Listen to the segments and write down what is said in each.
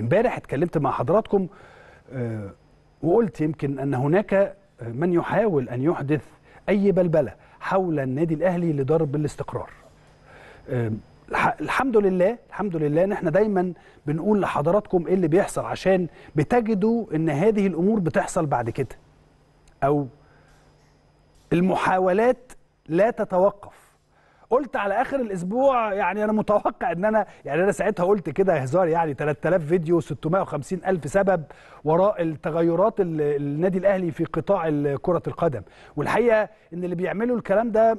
امبارح اتكلمت مع حضراتكم آه، وقلت يمكن ان هناك آه، من يحاول ان يحدث اي بلبله حول النادي الاهلي لضرب الاستقرار آه، الحمد لله الحمد لله ان احنا دايما بنقول لحضراتكم ايه اللي بيحصل عشان بتجدوا ان هذه الامور بتحصل بعد كده او المحاولات لا تتوقف قلت على اخر الاسبوع يعني انا متوقع ان انا يعني انا ساعتها قلت كده هزار يعني 3000 فيديو 650 الف سبب وراء التغيرات النادي الاهلي في قطاع كره القدم والحقيقه ان اللي بيعملوا الكلام ده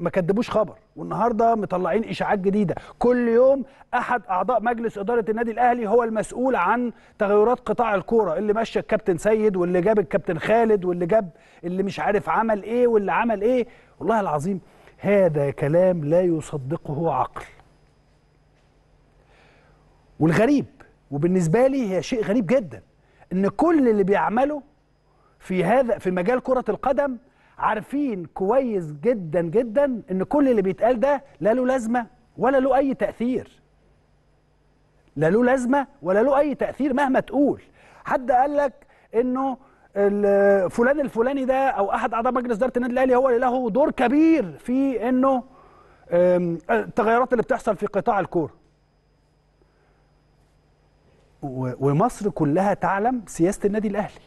ما كدبوش خبر والنهارده مطلعين اشاعات جديده كل يوم احد اعضاء مجلس اداره النادي الاهلي هو المسؤول عن تغيرات قطاع الكوره اللي مشى الكابتن سيد واللي جاب الكابتن خالد واللي جاب اللي مش عارف عمل ايه واللي عمل ايه والله العظيم هذا كلام لا يصدقه عقل والغريب وبالنسبة لي هي شيء غريب جدا ان كل اللي بيعمله في هذا في مجال كرة القدم عارفين كويس جدا جدا ان كل اللي بيتقال ده لا له لازمة ولا له اي تأثير لا له لازمة ولا له اي تأثير مهما تقول حد قال لك انه فلان الفلاني ده او احد اعضاء مجلس اداره النادي الاهلي هو اللي له دور كبير في انه التغيرات اللي بتحصل في قطاع الكوره ومصر كلها تعلم سياسه النادي الاهلي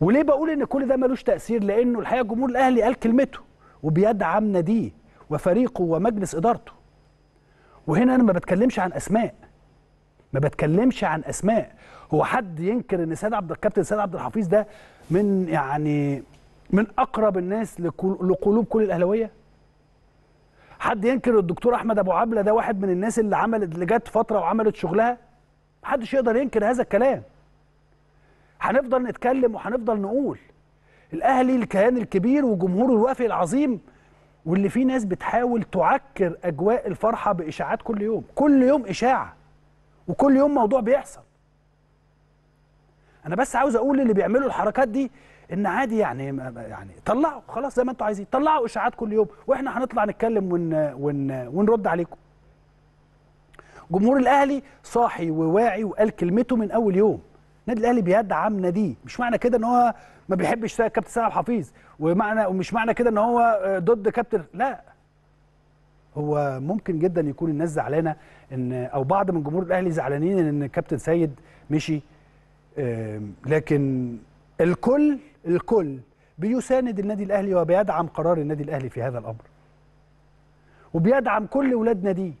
وليه بقول ان كل ده ملوش تاثير لانه الحقيقه جمهور الاهلي قال كلمته وبيدعم ناديه وفريقه ومجلس ادارته وهنا انا ما بتكلمش عن اسماء ما بتكلمش عن اسماء هو حد ينكر ان سيد عبد الكابتن سيد عبد الحفيظ ده من يعني من اقرب الناس لقلوب كل الاهلاويه حد ينكر الدكتور احمد ابو عبله ده واحد من الناس اللي عملت اللي جت فتره وعملت شغلها محدش يقدر ينكر هذا الكلام هنفضل نتكلم وهنفضل نقول الاهلي الكيان الكبير وجمهوره الوافي العظيم واللي فيه ناس بتحاول تعكر اجواء الفرحه باشاعات كل يوم كل يوم اشاعه وكل يوم موضوع بيحصل انا بس عاوز اقول اللي بيعملوا الحركات دي ان عادي يعني يعني طلعوا خلاص زي ما انتوا عايزين طلعوا اشاعات كل يوم واحنا هنطلع نتكلم ون ون ونرد عليكم جمهور الاهلي صاحي وواعي وقال كلمته من اول يوم النادي الاهلي بيدعم ناديه مش معنى كده ان هو ما بيحبش كابتن سامح حفيظ ومعنى ومش معنى كده ان هو ضد كابتن لا هو ممكن جدا يكون الناس زعلانه ان او بعض من جمهور الاهلي زعلانين ان كابتن سيد مشي لكن الكل الكل بيساند النادي الاهلي وبيدعم قرار النادي الاهلي في هذا الامر وبيدعم كل ولاد ناديه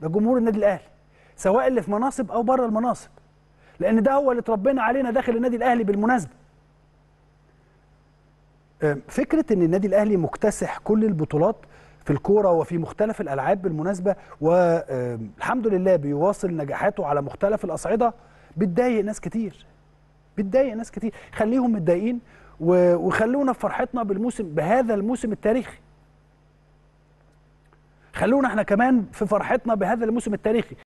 ده جمهور النادي الاهلي سواء اللي في مناصب او بره المناصب لان ده هو اللي اتربينا علينا داخل النادي الاهلي بالمناسبه فكره ان النادي الاهلي مكتسح كل البطولات في الكوره وفي مختلف الالعاب بالمناسبه والحمد لله بيواصل نجاحاته على مختلف الاصعده بتضايق ناس كتير بتضايق ناس كتير خليهم متضايقين وخلونا في فرحتنا بالموسم بهذا الموسم التاريخي خلونا احنا كمان في فرحتنا بهذا الموسم التاريخي